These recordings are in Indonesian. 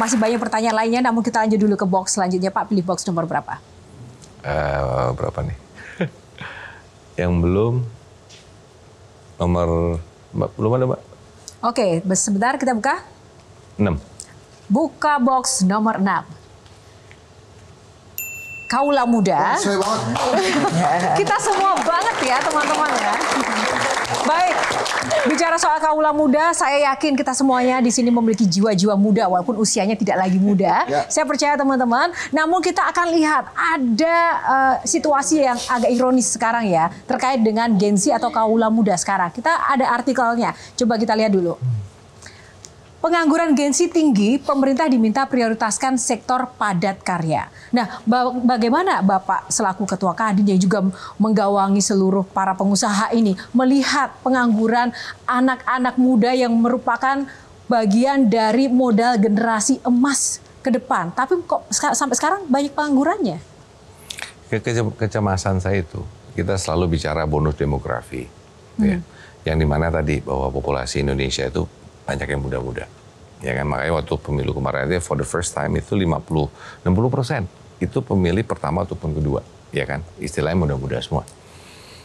Masih banyak pertanyaan lainnya, namun kita lanjut dulu ke box selanjutnya. Pak, pilih box nomor berapa? Uh, berapa nih? yang belum nomor belum ada, Pak. Oke, okay, sebentar kita buka. 6. Buka box nomor 6. Kaula Muda. Oh, banget. kita semua banget ya teman-teman ya. Baik, bicara soal kaula muda, saya yakin kita semuanya di sini memiliki jiwa-jiwa muda walaupun usianya tidak lagi muda. Ya. Saya percaya teman-teman. Namun kita akan lihat ada uh, situasi yang agak ironis sekarang ya terkait dengan gensi atau kaula muda sekarang. Kita ada artikelnya. Coba kita lihat dulu. Hmm. Pengangguran gengsi tinggi, pemerintah diminta prioritaskan sektor padat karya. Nah, bagaimana Bapak selaku Ketua Kadin yang juga menggawangi seluruh para pengusaha ini melihat pengangguran anak-anak muda yang merupakan bagian dari modal generasi emas ke depan, tapi kok sampai sekarang banyak penganggurannya? kecemasan saya itu, kita selalu bicara bonus demografi, ya. hmm. ya. yang dimana tadi bahwa populasi Indonesia itu banyak yang muda-muda. Ya kan makanya waktu pemilu kemarin itu for the first time itu 50 60 persen itu pemilih pertama ataupun kedua, ya kan istilahnya muda-muda semua.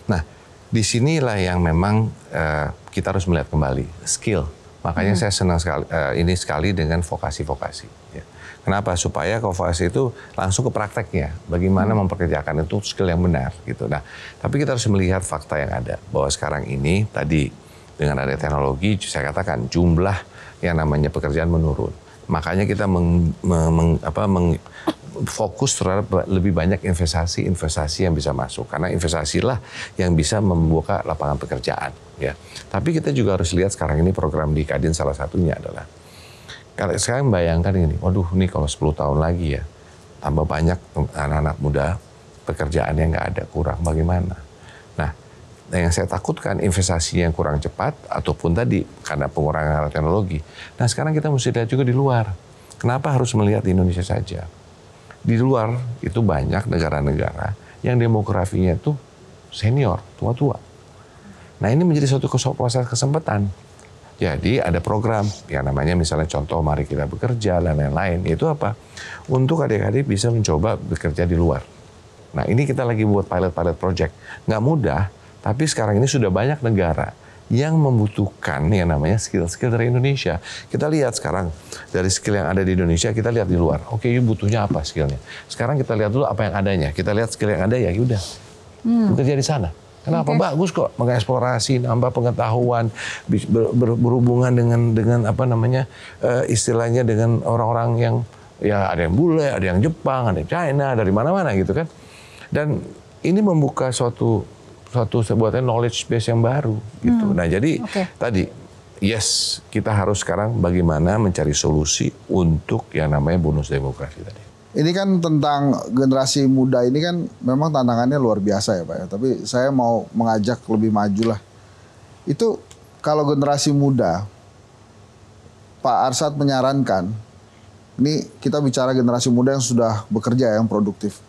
Nah di sinilah yang memang uh, kita harus melihat kembali skill. Makanya hmm. saya senang sekali uh, ini sekali dengan vokasi-vokasi. Ya. Kenapa? Supaya vokasi itu langsung ke prakteknya. Bagaimana hmm. memperkerjakan itu skill yang benar gitu. Nah, tapi kita harus melihat fakta yang ada bahwa sekarang ini tadi dengan ada teknologi saya katakan jumlah yang namanya pekerjaan menurun. Makanya kita meng, meng, apa, meng, fokus terhadap lebih banyak investasi-investasi yang bisa masuk karena investasilah yang bisa membuka lapangan pekerjaan ya. Tapi kita juga harus lihat sekarang ini program di Kadin salah satunya adalah kalau sekarang bayangkan ini, waduh nih kalau 10 tahun lagi ya tambah banyak anak-anak muda pekerjaan yang nggak ada kurang bagaimana? Nah Nah yang saya takutkan investasi yang kurang cepat ataupun tadi karena pengurangan teknologi. Nah sekarang kita mesti lihat juga di luar. Kenapa harus melihat di Indonesia saja? Di luar itu banyak negara-negara yang demografinya itu senior, tua-tua. Nah ini menjadi suatu proses kesempatan. Jadi ada program yang namanya misalnya contoh mari kita bekerja dan lain-lain. Itu apa? Untuk adik-adik bisa mencoba bekerja di luar. Nah ini kita lagi buat pilot-pilot project. Nggak mudah, tapi sekarang ini sudah banyak negara yang membutuhkan yang namanya skill-skill dari Indonesia. Kita lihat sekarang dari skill yang ada di Indonesia kita lihat di luar. Oke, okay, butuhnya apa skillnya? Sekarang kita lihat dulu apa yang adanya. Kita lihat skill yang ada ya udah hmm. bekerja di sana. Kenapa okay. bagus kok mengeksplorasi, nambah pengetahuan, ber, ber, berhubungan dengan dengan apa namanya uh, istilahnya dengan orang-orang yang ya ada yang bule, ada yang Jepang, ada yang China, dari mana-mana gitu kan. Dan ini membuka suatu suatu sebuahnya knowledge base yang baru gitu. Hmm. Nah, jadi okay. tadi yes, kita harus sekarang bagaimana mencari solusi untuk yang namanya bonus demografi tadi. Ini kan tentang generasi muda ini kan memang tantangannya luar biasa ya Pak ya. Tapi saya mau mengajak lebih maju lah. Itu kalau generasi muda, Pak Arsat menyarankan, ini kita bicara generasi muda yang sudah bekerja yang produktif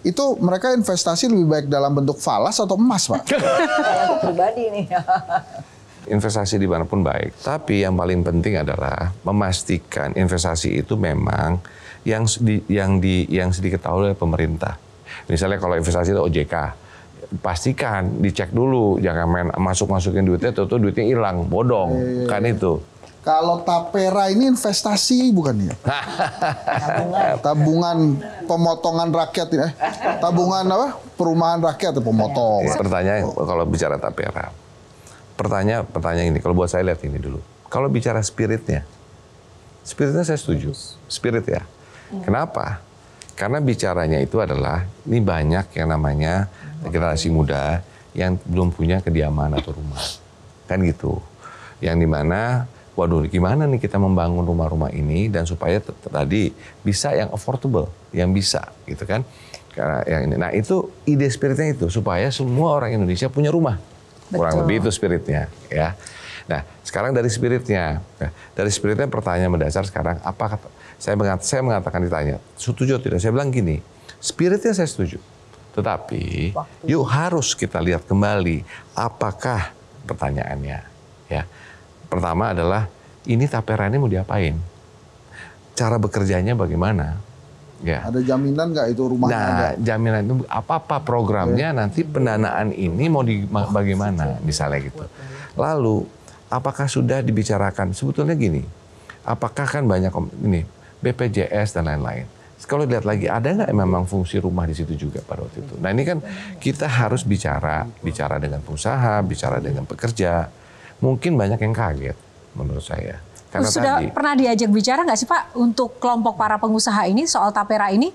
itu mereka investasi lebih baik dalam bentuk falas atau emas, Pak? pribadi nih. Investasi pun baik, tapi yang paling penting adalah memastikan investasi itu memang yang di, yang di yang sedikit tahu oleh pemerintah. Misalnya kalau investasi itu OJK, pastikan dicek dulu, jangan main masuk masukin duitnya, tuh duitnya hilang, bodong, e, kan iya. itu. Kalau tapera ini investasi bukan ya? tabungan. tabungan pemotongan rakyat ya. tabungan apa? Perumahan rakyat atau pemotong. Ya, pertanyaan kalau bicara tapera. Pertanyaan pertanyaan ini kalau buat saya lihat ini dulu. Kalau bicara spiritnya. Spiritnya saya setuju. Spirit ya. Hmm. Kenapa? Karena bicaranya itu adalah ini banyak yang namanya generasi muda yang belum punya kediaman atau rumah. Kan gitu. Yang dimana waduh gimana nih kita membangun rumah-rumah ini dan supaya tadi bisa yang affordable, yang bisa gitu kan. Karena yang ini. Nah itu ide spiritnya itu supaya semua orang Indonesia punya rumah. Kurang lebih itu spiritnya ya. Nah sekarang dari spiritnya, nah, dari spiritnya pertanyaan mendasar sekarang apa kata, saya, mengat, saya mengatakan ditanya setuju atau tidak? Saya bilang gini, spiritnya saya setuju. Tetapi Waktu. yuk harus kita lihat kembali apakah pertanyaannya ya Pertama adalah ini tapera ini mau diapain? Cara bekerjanya bagaimana? Ya. Ada jaminan nggak itu rumahnya? Nah, ada? jaminan itu apa-apa programnya okay. nanti pendanaan ini mau di oh, bagaimana misalnya gitu. Lalu apakah sudah dibicarakan? Sebetulnya gini, apakah kan banyak ini BPJS dan lain-lain. Kalau lihat lagi ada nggak memang fungsi rumah di situ juga pada waktu itu. Nah ini kan kita harus bicara, bicara dengan pengusaha, bicara dengan pekerja, mungkin banyak yang kaget menurut saya. Karena Sudah tadi, pernah diajak bicara nggak sih Pak untuk kelompok para pengusaha ini soal tapera ini?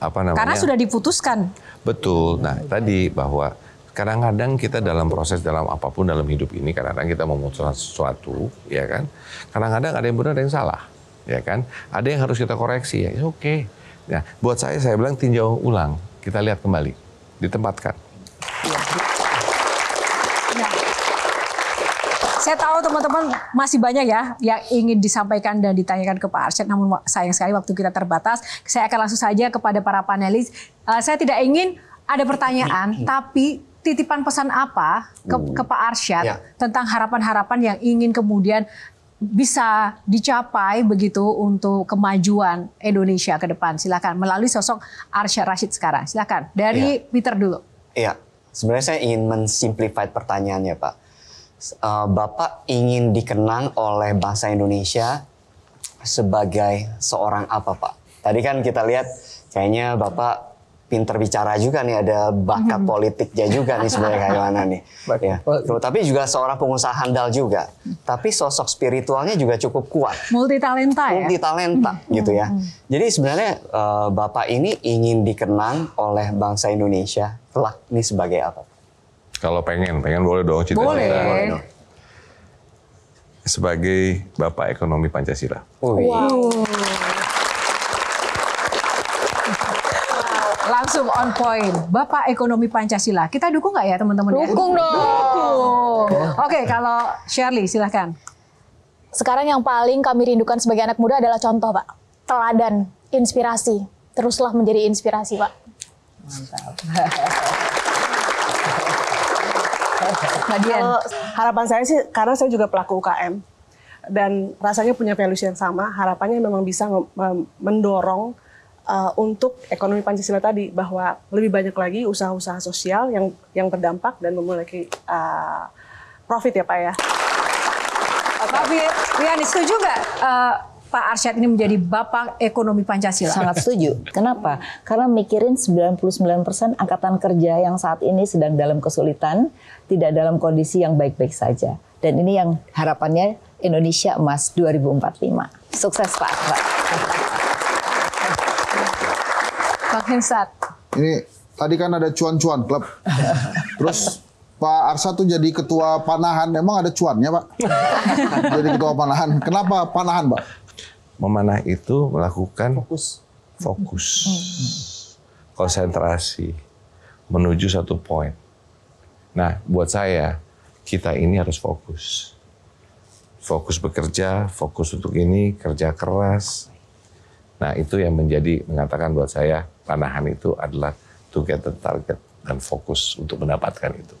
Apa namanya? Karena sudah diputuskan. Betul. Nah tadi bahwa kadang-kadang kita dalam proses dalam apapun dalam hidup ini kadang-kadang kita memutuskan sesuatu, ya kan? Kadang-kadang ada yang benar ada yang salah, ya kan? Ada yang harus kita koreksi ya. Oke. Okay. Nah buat saya saya bilang tinjau ulang, kita lihat kembali, ditempatkan teman-teman masih banyak ya yang ingin disampaikan dan ditanyakan ke Pak Arsyad. Namun sayang sekali waktu kita terbatas. Saya akan langsung saja kepada para panelis. Uh, saya tidak ingin ada pertanyaan, hmm. tapi titipan pesan apa ke, hmm. ke Pak Arsyad ya. tentang harapan-harapan yang ingin kemudian bisa dicapai begitu untuk kemajuan Indonesia ke depan. Silakan melalui sosok Arsyad Rashid sekarang. Silakan dari ya. Peter dulu. Iya. Sebenarnya saya ingin mensimplify pertanyaannya, Pak uh, Bapak ingin dikenang oleh bangsa Indonesia sebagai seorang apa Pak? Tadi kan kita lihat kayaknya Bapak pinter bicara juga nih ada bakat mm-hmm. politiknya juga nih sebenarnya kayak mana nih ya. tapi juga seorang pengusaha handal juga tapi sosok spiritualnya juga cukup kuat multi talenta ya multi talenta mm-hmm. gitu ya mm-hmm. jadi sebenarnya uh, bapak ini ingin dikenang oleh bangsa Indonesia kelak nih sebagai apa kalau pengen, pengen boleh dong cita-cita. Boleh. Sebagai Bapak Ekonomi Pancasila. Oh, iya. wow. wow. langsung on point. Bapak ekonomi Pancasila. Kita dukung nggak ya teman-teman? Ya? Dukung ya? dong. Dukung. Oke, kalau Shirley silahkan. Sekarang yang paling kami rindukan sebagai anak muda adalah contoh, Pak. Teladan, inspirasi. Teruslah menjadi inspirasi, Pak. Mantap. Kalau harapan saya sih karena saya juga pelaku UKM dan rasanya punya values yang sama. Harapannya memang bisa mendorong uh, untuk ekonomi Pancasila tadi bahwa lebih banyak lagi usaha-usaha sosial yang yang berdampak dan memiliki uh, profit ya Pak ya. Tapi Riani setuju nggak? Eh, Pak Arsyad ini menjadi bapak ekonomi Pancasila? Sangat setuju. Kenapa? Karena mikirin 99% angkatan kerja yang saat ini sedang dalam kesulitan, tidak dalam kondisi yang baik-baik saja. Dan ini yang harapannya Indonesia Emas 2045. Sukses Pak. Pak Hensat. Ini tadi kan ada cuan-cuan klub. Terus Pak Arsa tuh jadi ketua panahan, emang ada cuannya Pak? jadi ketua panahan. Kenapa panahan Pak? memanah itu melakukan fokus, fokus konsentrasi menuju satu poin. Nah, buat saya kita ini harus fokus. Fokus bekerja, fokus untuk ini, kerja keras. Nah, itu yang menjadi mengatakan buat saya panahan itu adalah to get the target dan fokus untuk mendapatkan itu.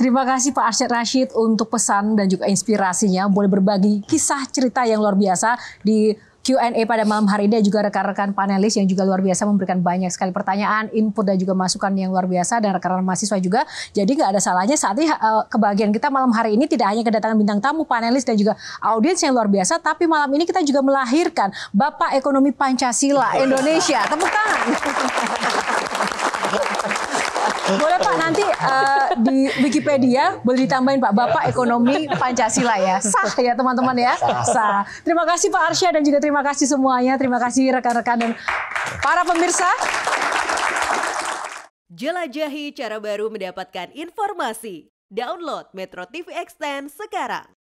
Terima kasih Pak Arsyad Rashid untuk pesan dan juga inspirasinya. Boleh berbagi kisah cerita yang luar biasa di Q&A pada malam hari ini dan juga rekan-rekan panelis yang juga luar biasa memberikan banyak sekali pertanyaan, input dan juga masukan yang luar biasa dan rekan-rekan mahasiswa juga. Jadi nggak ada salahnya saat ini kebagian eh, kebahagiaan kita malam hari ini tidak hanya kedatangan bintang tamu, panelis dan juga audiens yang luar biasa, tapi malam ini kita juga melahirkan Bapak Ekonomi Pancasila Indonesia. Tepuk tangan. Boleh Pak nanti uh, di Wikipedia boleh ditambahin Pak Bapak Ekonomi Pancasila ya. Sah ya teman-teman ya. Sah. Terima kasih Pak Arsya dan juga terima kasih semuanya. Terima kasih rekan-rekan dan para pemirsa. Jelajahi cara baru mendapatkan informasi. Download Metro TV Extend sekarang.